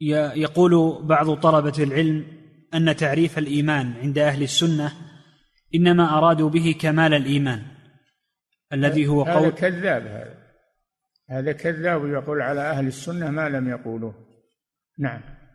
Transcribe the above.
يقول بعض طلبة العلم أن تعريف الإيمان عند أهل السنة إنما أرادوا به كمال الإيمان الذي هو قول هذا كذاب هذا هذا كذاب يقول على أهل السنة ما لم يقولوه نعم